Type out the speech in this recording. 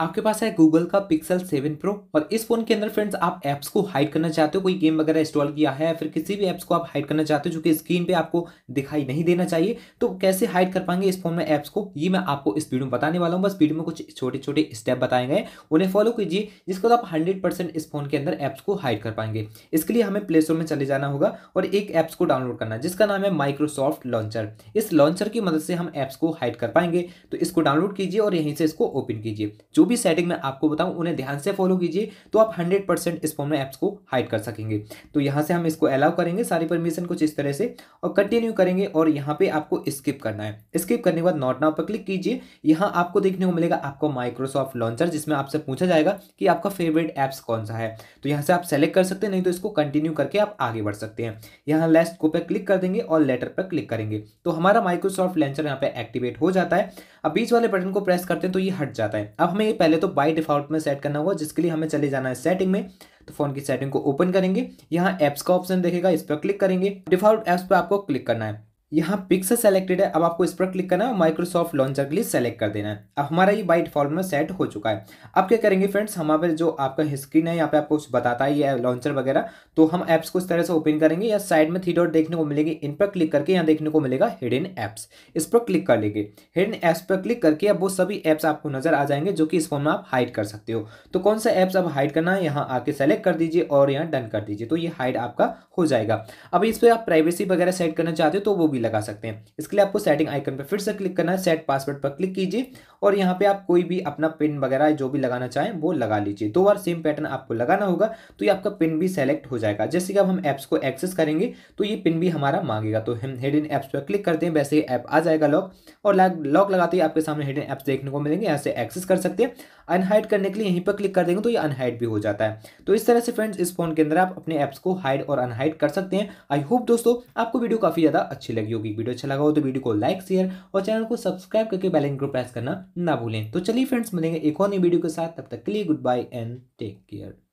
आपके पास है गूगल का पिक्सल सेवन प्रो और इस फोन के अंदर फ्रेंड्स आप एप्स को हाइड करना चाहते हो कोई गेम वगैरह इंस्टॉल किया है फिर किसी भी एप्स को आप हाइड करना चाहते हो जो कि स्क्रीन पे आपको दिखाई नहीं देना चाहिए तो कैसे हाइड कर पाएंगे इस फोन में एप्स को ये मैं आपको इस वीडियो में बताने वाला हूँ बस वीडियो में कुछ छोटे छोटे स्टेप बताए गए उन्हें फॉलो कीजिए जिसको आप हंड्रेड इस फोन के अंदर एप्स को हाइड कर पाएंगे इसके लिए हमें प्ले स्टोर में चले जाना होगा और एक ऐप्स को डाउनलोड करना जिसका नाम है माइक्रोसॉफ्ट लॉन्चर इस लॉन्चर की मदद से हम एप्स को हाइड कर पाएंगे तो इसको डाउनलोड कीजिए और यहीं से इसको ओपन कीजिए जो भी सेटिंग मैं आपको बताऊँ उन्हें ध्यान से फॉलो कीजिए तो आप हंड्रेड परसेंट इस फोन में ऐप्स को हाइड कर सकेंगे तो यहाँ से हम इसको अलाउ करेंगे सारी परमिशन कुछ इस तरह से और कंटिन्यू करेंगे और यहाँ पे आपको स्किप करना है स्किप करने के बाद नॉट नाउ पर क्लिक कीजिए यहाँ आपको देखने को मिलेगा आपको माइक्रोसॉफ्ट लॉन्चर जिसमें आपसे पूछा जाएगा कि आपका फेवरेट ऐप्स कौन सा है तो यहाँ से आप सेलेक्ट कर सकते हैं नहीं तो इसको कंटिन्यू करके आप आगे बढ़ सकते हैं यहाँ लेस्ट को पे क्लिक कर देंगे और लेटर पर क्लिक करेंगे तो हमारा माइक्रोसॉफ्ट लॉन्चर यहाँ पे एक्टिवेट हो जाता है अब बीच वाले बटन को प्रेस करते हैं तो ये हट जाता है अब हमें ये पहले तो बाई डिफॉल्ट में सेट करना होगा जिसके लिए हमें चले जाना है सेटिंग में तो फोन की सेटिंग को ओपन करेंगे यहाँ एप्स का ऑप्शन देखेगा इस पर क्लिक करेंगे डिफॉल्ट एप्स पर आपको क्लिक करना है यहाँ पिक्स सेलेक्टेड है अब आपको इस पर क्लिक करना है माइक्रोसॉफ्ट लॉन्चर के लिए सेलेक्ट कर देना है अब हमारा ये बाइट फॉर्म में सेट हो चुका है अब क्या करेंगे फ्रेंड्स हमारे जो आपका स्क्रीन है यहाँ पे आपको कुछ बताता है ये लॉन्चर वगैरह तो हम ऐप्स को इस तरह से ओपन करेंगे या साइड में थ्री डॉट देखने को मिलेगी इन पर क्लिक करके यहाँ देखने को मिलेगा हिडन ऐप्स इस पर क्लिक कर लेंगे हिडन ऐप्स पर क्लिक करके अब वो सभी ऐप्स आपको नजर आ जाएंगे जो कि इस फॉर्म में आप हाइड कर सकते हो तो कौन सा ऐप्स आप हाइड करना है यहाँ आके सेलेक्ट कर दीजिए और यहाँ डन कर दीजिए तो ये हाइड आपका हो जाएगा अब इस पर आप प्राइवेसी वगैरह सेट करना चाहते हो तो वो भी लगा सकते हैं इसके लिए आपको सेटिंग आइकन पर फिर से क्लिक करना है सेट पासवर्ड पर क्लिक कीजिए और यहाँ पे आप कोई भी अपना पिन वगैरह जो भी लगाना चाहें वो लगा लीजिए दो बार सेम पैटर्न आपको लगाना होगा तो ये आपका पिन भी सेलेक्ट हो जाएगा जैसे कि अब हम ऐप्स को एक्सेस करेंगे तो ये पिन भी हमारा मांगेगा तो हम हेड इन ऐप्स पर क्लिक करते हैं वैसे ऐप आ जाएगा लॉक और लॉक लगाते ही आपके सामने हेड इन ऐप्स देखने को मिलेंगे यहाँ से एक्सेस कर सकते हैं अनहाइड करने के लिए यहीं पर क्लिक कर देंगे तो ये अनहाइड भी हो जाता है तो इस तरह से फ्रेंड्स इस फोन के अंदर आप अपने ऐप्स को हाइड और अनहाइड कर सकते हैं आई होप दोस्तों आपको वीडियो काफ़ी ज़्यादा अच्छी लगी होगी वीडियो अच्छा लगा हो तो वीडियो को लाइक शेयर और चैनल को सब्सक्राइब करके बेल आइकन को प्रेस करना ना भूलें तो चलिए फ्रेंड्स मिलेंगे एक और नई वीडियो के साथ तब तक के लिए goodbye and take care